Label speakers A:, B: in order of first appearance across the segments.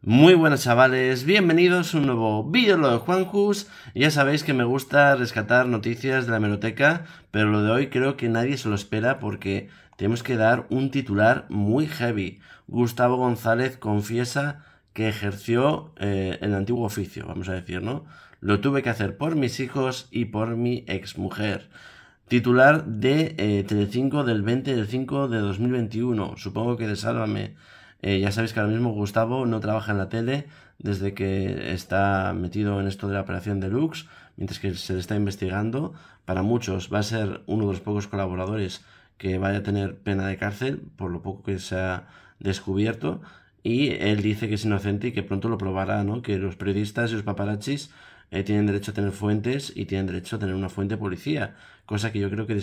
A: Muy buenas chavales, bienvenidos a un nuevo vídeo de Juan Juanjus. Ya sabéis que me gusta rescatar noticias de la hemeroteca, pero lo de hoy creo que nadie se lo espera porque tenemos que dar un titular muy heavy. Gustavo González confiesa que ejerció eh, el antiguo oficio, vamos a decir, ¿no? Lo tuve que hacer por mis hijos y por mi exmujer. Titular de eh, Telecinco del 20 del 5 de 2021, supongo que de Sálvame. Eh, ya sabéis que ahora mismo Gustavo no trabaja en la tele desde que está metido en esto de la operación de Lux, mientras que se le está investigando. Para muchos va a ser uno de los pocos colaboradores que vaya a tener pena de cárcel por lo poco que se ha descubierto y él dice que es inocente y que pronto lo probará, ¿no? Que los periodistas y los paparachis eh, tienen derecho a tener fuentes y tienen derecho a tener una fuente policía, cosa que yo creo que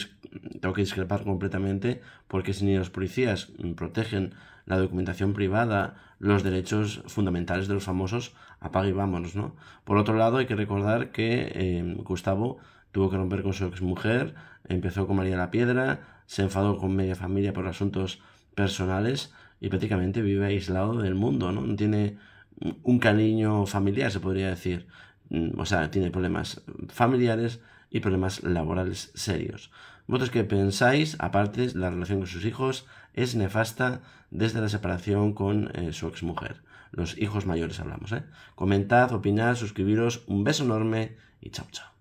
A: tengo que discrepar completamente porque si ni los policías mm, protegen la documentación privada, los derechos fundamentales de los famosos, apaga y vámonos, ¿no? Por otro lado, hay que recordar que em, Gustavo tuvo que romper con su exmujer, empezó con María la Piedra, se enfadó con media familia por asuntos personales, y prácticamente vive aislado del mundo, ¿no? tiene un cariño familiar, se podría decir. Mm, o sea, tiene problemas familiares y problemas laborales serios. ¿Vosotros qué pensáis? Aparte, la relación con sus hijos es nefasta desde la separación con su eh, su exmujer. Los hijos mayores hablamos, ¿eh? Comentad, opinad, suscribiros. Un beso enorme y chao, chao.